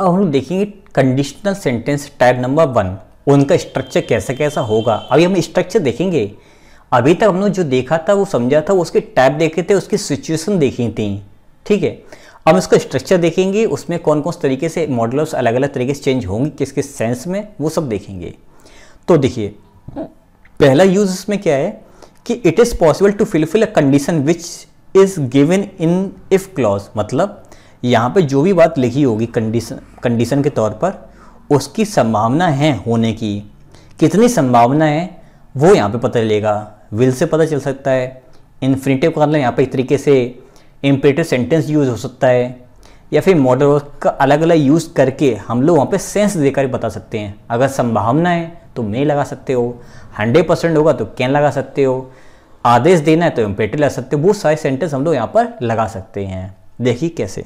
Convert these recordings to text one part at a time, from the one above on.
अब हम देखेंगे conditional sentence type number one उनका स्ट्रक्चर कैसा कैसा होगा अभी हम स्ट्रक्चर देखेंगे अभी तक हमने जो देखा था वो समझा था वो उसके टाइप देखे थे उसकी सिचुएशन देखी थी ठीक है अब इसका स्ट्रक्चर देखेंगे उसमें कौन कौन से तरीके से मॉडल्स अलग अलग तरीके से चेंज होंगे किस किस सेंस में वो सब देखेंगे तो देखिए पहला यूज इसमें क्या है कि it is possible to fulfil a condition which is given in if clause मतलब यहाँ पे जो भी बात लिखी होगी कंडीशन कंडीशन के तौर पर उसकी संभावना है होने की कितनी संभावना है वो यहाँ पे पता चलेगा विल से पता चल सकता है इन्फिनेटिव कॉर्नर मतलब यहाँ पे इस तरीके से इम्परेटिव सेंटेंस यूज़ हो सकता है या फिर मॉडल वर्क का अलग अलग यूज़ करके हम लोग वहाँ पे सेंस देकर बता सकते हैं अगर संभावना है तो मे लगा सकते हो हंड्रेड परसेंट होगा तो कैन लगा सकते हो आदेश देना है तो इम्पेटिव लगा सकते हो वो सारे सेंटेंस हम लोग यहाँ पर लगा सकते हैं देखिए कैसे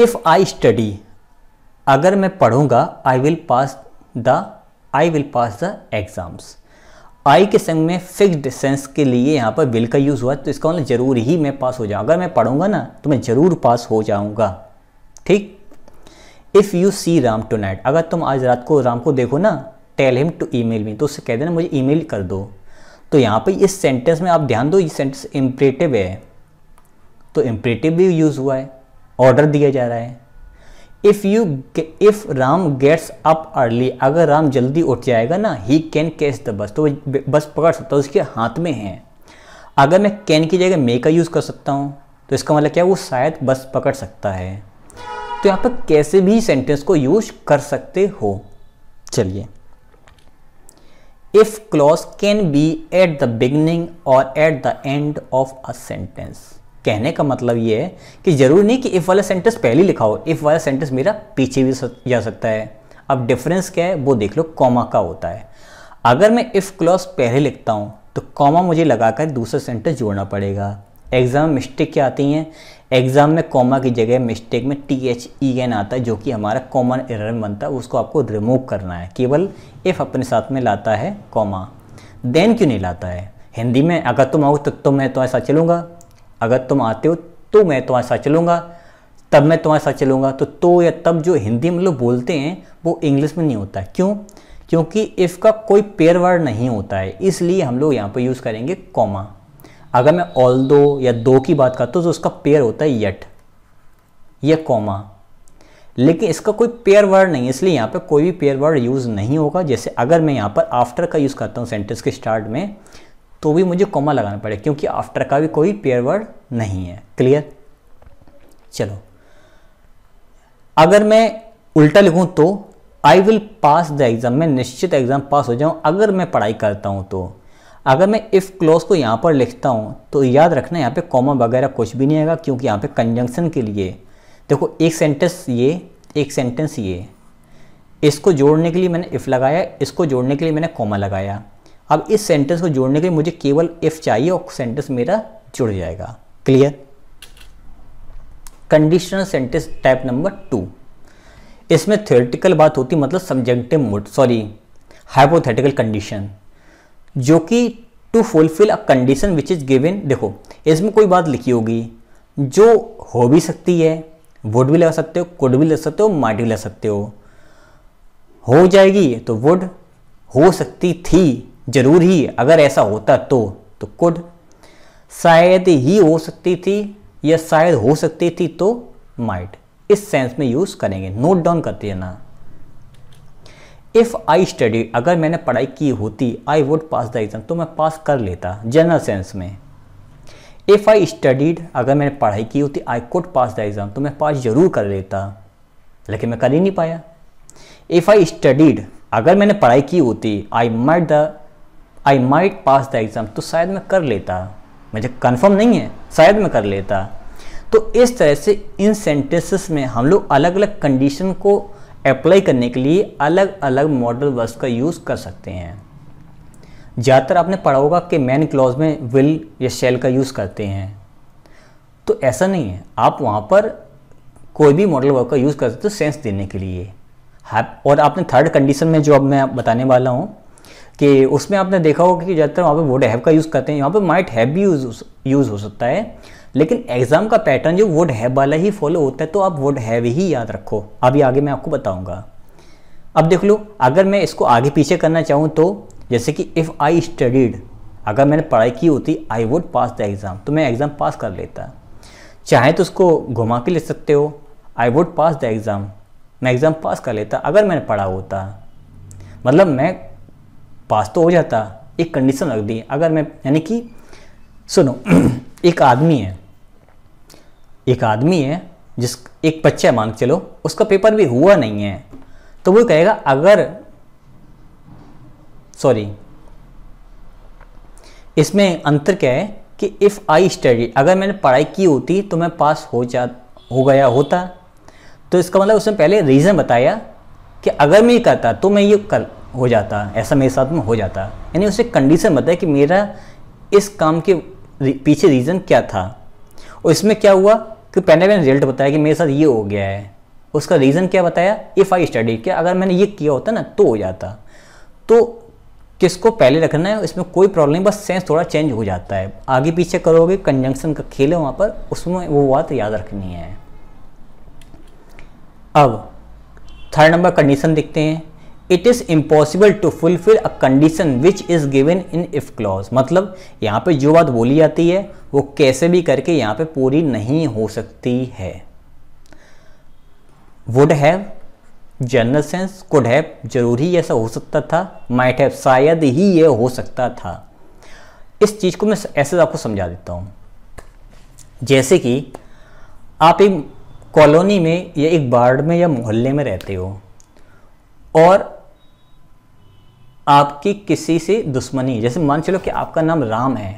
इफ़ आई स्टडी अगर मैं पढ़ूंगा I will pass the I will pass the exams I के संग में फिक्स्ड सेंस के लिए यहाँ पर विल का यूज़ हुआ तो इसका मतलब ज़रूर ही मैं पास हो जाऊँगा अगर मैं पढ़ूंगा ना तो मैं ज़रूर पास हो जाऊँगा ठीक if you see Ram tonight अगर तुम आज रात को राम को देखो ना tell him to email me तो उससे कह देना मुझे ई मेल कर दो तो यहाँ पर इस सेंटेंस में आप ध्यान दो ये सेंटेंस इम्परेटिव है तो इम्परेटिव भी यूज़ हुआ है ऑर्डर दिया जा रहा है if you if Ram gets up early अगर राम जल्दी उठ जाएगा ना he can catch the bus तो वो बस पकड़ सकता है उसके हाथ में है अगर मैं कैन की जगह मे का यूज़ कर सकता हूँ तो इसका मतलब क्या है वो शायद बस पकड़ सकता है तो यहाँ पर कैसे भी सेंटेंस को यूज कर सकते हो चलिए if clause can be at the beginning और at the end of a sentence कहने का मतलब ये है कि ज़रूरी नहीं कि इफ़ वाला सेंटेंस पहले लिखा हो इफ़ वाला सेंटेंस मेरा पीछे भी जा सकता है अब डिफरेंस क्या है वो देख लो कॉमा का होता है अगर मैं इफ़ क्लॉज पहले लिखता हूँ तो कॉमा मुझे लगाकर दूसरा सेंटेंस जोड़ना पड़ेगा एग्ज़ाम में मिस्टेक क्या आती हैं एग्ज़ाम में कॉमा की जगह मिस्टेक में टी एच ई एन आता है जो कि हमारा कॉमन एरर बनता है उसको आपको रिमूव करना है केवल इफ़ अपने साथ में लाता है कॉमा देन क्यों नहीं लाता है हिंदी में अगर तुम आओ तो, तो मैं तो ऐसा चलूँगा अगर तुम आते हो तो मैं तुम्हारे साथ चलूँगा तब मैं तुम्हारे साथ चलूँगा तो तो या तब जो हिंदी में लोग बोलते हैं वो इंग्लिश में नहीं होता क्यों क्योंकि इफ़ का कोई पेयर वर्ड नहीं होता है इसलिए हम लोग यहाँ पर यूज़ करेंगे कॉमा अगर मैं ऑल दो या दो की बात करता हूँ तो उसका पेयर होता है यट या कॉमा लेकिन इसका कोई पेयर वर्ड नहीं है इसलिए यहाँ पर कोई भी पेयर वर्ड यूज़ नहीं होगा जैसे अगर मैं यहाँ पर आफ्टर का यूज़ करता हूँ सेंटेंस के स्टार्ट में तो भी मुझे कॉमा लगाना पड़ेगा क्योंकि आफ्टर का भी कोई पेयर वर्ड नहीं है क्लियर चलो अगर मैं उल्टा लिखूं तो I will pass the exam मैं निश्चित एग्ज़ाम पास हो जाऊं अगर मैं पढ़ाई करता हूं तो अगर मैं इफ़ क्लोज को यहाँ पर लिखता हूँ तो याद रखना यहाँ पे कॉमा वगैरह कुछ भी नहीं आएगा क्योंकि यहाँ पे कंजंक्शन के लिए देखो एक सेंटेंस ये एक सेंटेंस ये इसको जोड़ने के लिए मैंने इफ़ लगाया इसको जोड़ने के लिए मैंने कॉमा लगाया अब इस सेंटेंस को जोड़ने के लिए मुझे केवल इफ चाहिए और सेंटेंस मेरा जुड़ जाएगा clear conditional sentence type number two इसमें थ्योरेटिकल बात होती मतलब subjective mode sorry hypothetical condition जो कि to fulfil a condition which is given देखो इसमें कोई बात लिखी होगी जो हो भी सकती है वुड भी लगा सकते हो कुड भी ले सकते हो माइट भी ले सकते हो हो जाएगी तो वुड हो सकती थी जरूर ही अगर ऐसा होता तो तो कुड शायद ही हो सकती थी या शायद हो सकती थी तो माइट इस सेंस में यूज़ करेंगे नोट डाउन करते जाना इफ़ आई स्टडी अगर मैंने पढ़ाई की होती I would pass the exam तो मैं पास कर लेता जनरल सेंस में इफ़ आई स्टडीड अगर मैंने पढ़ाई की होती I could pass the exam तो मैं पास ज़रूर कर लेता लेकिन मैं कर ही नहीं पाया इफ़ आई स्टडीड अगर मैंने पढ़ाई की होती I met the I might pass the exam तो शायद मैं कर लेता मुझे कन्फर्म नहीं है शायद मैं कर लेता तो इस तरह से इन सेंटेंसेस में हम लोग अलग अलग कंडीशन को अप्लाई करने के लिए अलग अलग मॉडल वर्ड्स का यूज़ कर सकते हैं ज़्यादातर आपने पढ़ा होगा कि मैन क्लॉज में विल या शेल का यूज़ करते हैं तो ऐसा नहीं है आप वहाँ पर कोई भी मॉडल वर्ड का यूज़ कर सकते हो सेंस देने के लिए और आपने थर्ड कंडीशन में जो अब मैं बताने वाला हूँ कि उसमें आपने देखा होगा कि ज़्यादातर वहाँ पे वोड हैव का यूज़ करते हैं यहाँ पे माइट हैव भी यूज़ यूज़ हो सकता है लेकिन एग्ज़ाम का पैटर्न जो वोड हैव वाला ही फॉलो होता है तो आप वोड हैव ही याद रखो अभी आगे मैं आपको बताऊँगा अब देख लो अगर मैं इसको आगे पीछे करना चाहूँ तो जैसे कि इफ़ आई स्टडीड अगर मैंने पढ़ाई की होती I would pass the exam तो मैं एग्ज़ाम पास कर लेता चाहे तो उसको घुमा के ले सकते हो I would pass the exam मैं एग्ज़ाम पास कर लेता अगर मैंने पढ़ा होता मतलब मैं पास तो हो जाता एक कंडीशन रख दी अगर मैं यानी कि सुनो एक आदमी है एक आदमी है जिस एक बच्चा है मान के चलो उसका पेपर भी हुआ नहीं है तो वो कहेगा अगर सॉरी इसमें अंतर क्या है कि इफ़ आई स्टडी अगर मैंने पढ़ाई की होती तो मैं पास हो जा हो गया होता तो इसका मतलब उसने पहले रीज़न बताया कि अगर मैं ये करता तो मैं ये कर हो जाता ऐसा मेरे साथ में हो जाता यानी उसे कंडीशन बताया कि मेरा इस काम के पीछे रीज़न क्या था और इसमें क्या हुआ कि पहले मैंने रिजल्ट बताया कि मेरे साथ ये हो गया है उसका रीज़न क्या बताया इफ़ आई स्टडी क्या अगर मैंने ये किया होता ना तो हो जाता तो किसको पहले रखना है इसमें कोई प्रॉब्लम नहीं बस सेंस थोड़ा चेंज हो जाता है आगे पीछे करोगे कंजंक्शन का खेल है वहाँ पर उसमें वो बात याद रखनी है अब थर्ड नंबर कंडीशन देखते हैं it is impossible to fulfil a condition which is given in if clause मतलब यहाँ पे जो बात बोली जाती है वो कैसे भी करके यहाँ पे पूरी नहीं हो सकती है would have general sense could have जरूरी ऐसा हो सकता था माइट हैव शायद ही ये हो सकता था इस चीज़ को मैं ऐसे आपको समझा देता हूँ जैसे कि आप एक कॉलोनी में या एक वार्ड में या मोहल्ले में रहते हो और आपकी किसी से दुश्मनी जैसे मान चलो कि आपका नाम राम है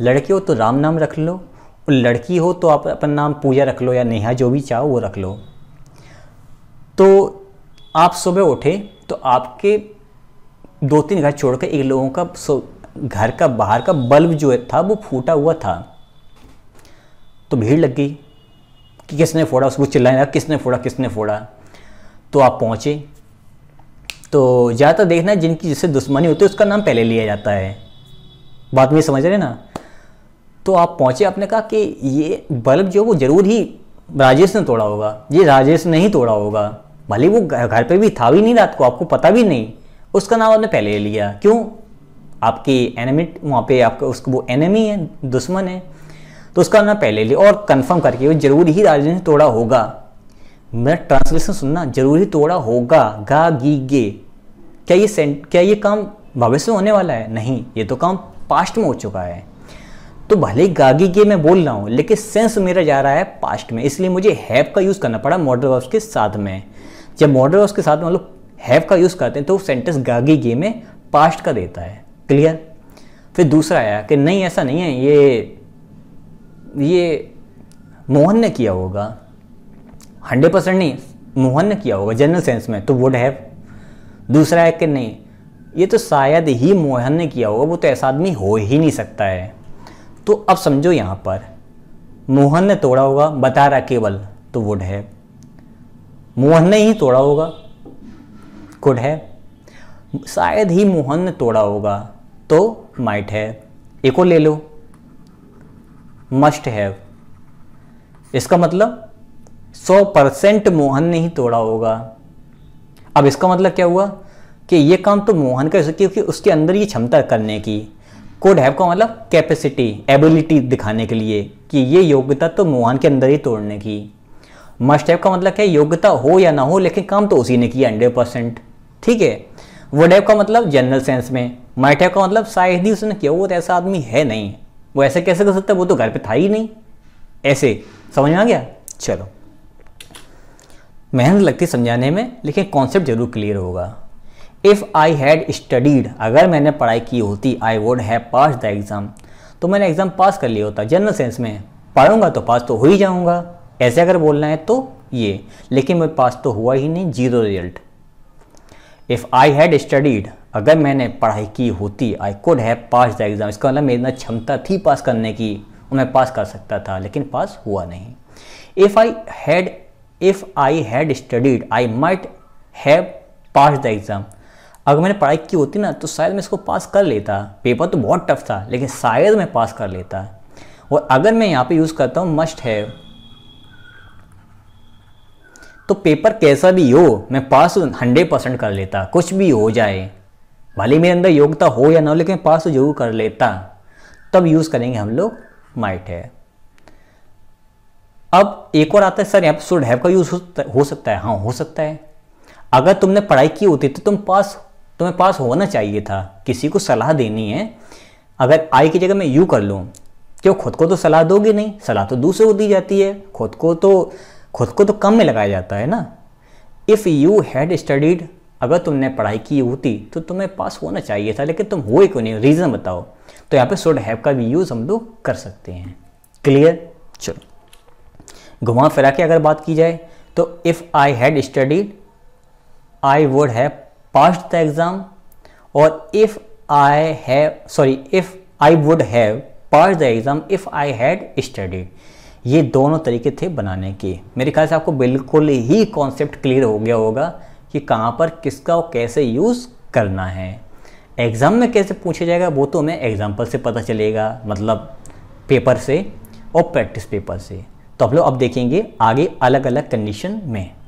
लड़के हो तो राम नाम रख लो और लड़की हो तो आप अपना नाम पूजा रख लो या नेहा जो भी चाहो वो रख लो तो आप सुबह उठे तो आपके दो तीन घर छोड़कर एक लोगों का घर का बाहर का बल्ब जो था वो फूटा हुआ था तो भीड़ लग गई कि किसने फोड़ा उसको चिल्लाने लगा किसने फोड़ा किसने फोड़ा तो आप पहुँचे तो ज़्यादातर देखना जिनकी जिससे दुश्मनी होती है उसका नाम पहले लिया जाता है बात में समझ रहे ना तो आप पहुँचे आपने कहा कि ये बल्ब जो वो ज़रूर ही राजेश ने तोड़ा होगा ये राजेश ने ही तोड़ा होगा भले वो घर पर भी था भी नहीं रात को आपको पता भी नहीं उसका नाम आपने पहले लिया क्यों आपकी एनिमिट वहाँ पे आपका उसको वो एनिमी है दुश्मन है तो उसका नाम पहले लिया और कंफर्म करके वो जरूर ही राजेश ने तोड़ा होगा मेरा ट्रांसलेशन सुनना जरूर ही तोड़ा होगा गा गी गे क्या ये सेंट क्या ये काम भविष्य में होने वाला है नहीं ये तो काम पास्ट में हो चुका है तो भले गागी के मैं बोल रहा हूँ लेकिन सेंस मेरा जा रहा है पास्ट में इसलिए मुझे हैव का यूज़ करना पड़ा मॉडल वर्ब्स के साथ में जब मॉडल वर्ब्स के साथ में हम लोग हैव का यूज़ करते हैं तो सेंटेंस गागी गे में पास्ट का देता है क्लियर फिर दूसरा आया कि नहीं ऐसा नहीं है ये ये मोहन ने किया होगा हंड्रेड परसेंट नहीं मोहन ने किया होगा जनरल सेंस में तो वुड हैव दूसरा है कि नहीं ये तो शायद ही मोहन ने किया होगा वो तो ऐसा आदमी हो ही नहीं सकता है तो अब समझो यहाँ पर मोहन ने तोड़ा होगा बता रहा केवल तो वुड है मोहन ने ही तोड़ा होगा कुड है शायद ही मोहन ने तोड़ा होगा तो माइट है एक और ले लो मस्ट हैव इसका मतलब सौ परसेंट मोहन ने ही तोड़ा होगा अब इसका मतलब क्या हुआ कि ये काम तो मोहन कर सकती क्योंकि उसके अंदर ये क्षमता करने की कोड हैव का मतलब कैपेसिटी एबिलिटी दिखाने के लिए कि ये योग्यता तो मोहन के अंदर ही तोड़ने की मस्ट हैव का मतलब क्या योग्यता हो या ना हो लेकिन काम तो उसी ने किया हंड्रेड परसेंट ठीक है वुड हैव का मतलब जनरल सेंस में माइट हैव का मतलब शायद ही उसने किया वो तो ऐसा आदमी है नहीं वो ऐसे कैसे कर सकता वो तो घर पे था ही नहीं ऐसे समझ में आ गया चलो मेहनत लगती समझाने में लेकिन कॉन्सेप्ट जरूर क्लियर होगा इफ़ आई हैड स्टडीड अगर मैंने पढ़ाई की होती I would have pass the exam तो मैंने एग्ज़ाम पास कर लिया होता जनरल सेंस में पढ़ूंगा तो पास तो हो ही जाऊंगा ऐसे अगर बोलना है तो ये लेकिन मैं पास तो हुआ ही नहीं zero result if I had studied अगर मैंने पढ़ाई की होती I could have pass the exam इसका मतलब मेरी इतना क्षमता थी पास करने की मैं पास कर सकता था लेकिन पास हुआ नहीं if I had if I had studied I might have pass the exam अगर मैंने पढ़ाई की होती ना तो शायद मैं इसको पास कर लेता पेपर तो बहुत टफ था लेकिन शायद मैं पास कर लेता और अगर मैं यहाँ पे यूज़ करता हूँ मस्ट है तो पेपर कैसा भी हो मैं पास हंड्रेड परसेंट कर लेता कुछ भी हो जाए भले मेरे अंदर योग्यता हो या ना हो लेकिन पास तो जरूर कर लेता तब यूज़ करेंगे हम लोग माइट है अब एक और आता है सर यहाँ पर शुड हैव का यूज़ हो सकता है हाँ हो सकता है अगर तुमने पढ़ाई की होती तो तुम पास तुम्हें पास होना चाहिए था किसी को सलाह देनी है अगर आई की जगह मैं यू कर लूँ क्यों तो खुद को तो सलाह दोगे नहीं सलाह तो दूसरे को दी जाती है खुद को तो खुद को तो कम में लगाया जाता है ना इफ़ यू हैड स्टडीड अगर तुमने पढ़ाई की होती तो तुम्हें पास होना चाहिए था लेकिन तुम हो क्यों नहीं रीज़न बताओ तो यहाँ पे शुड हैव का भी यूज़ हम लोग कर सकते हैं क्लियर चलो घुमा फिरा के अगर बात की जाए तो if I had studied I would have passed the exam और इफ़ आई है sorry if I would have passed the exam if I had studied ये दोनों तरीके थे बनाने के मेरे ख्याल से आपको बिल्कुल ही कॉन्सेप्ट क्लियर हो गया होगा कि कहाँ पर किसका और कैसे यूज़ करना है एग्ज़ाम में कैसे पूछा जाएगा वो तो हमें एग्ज़ाम्पल से पता चलेगा मतलब पेपर से और प्रैक्टिस पेपर से तो आप लोग अब देखेंगे आगे अलग अलग कंडीशन में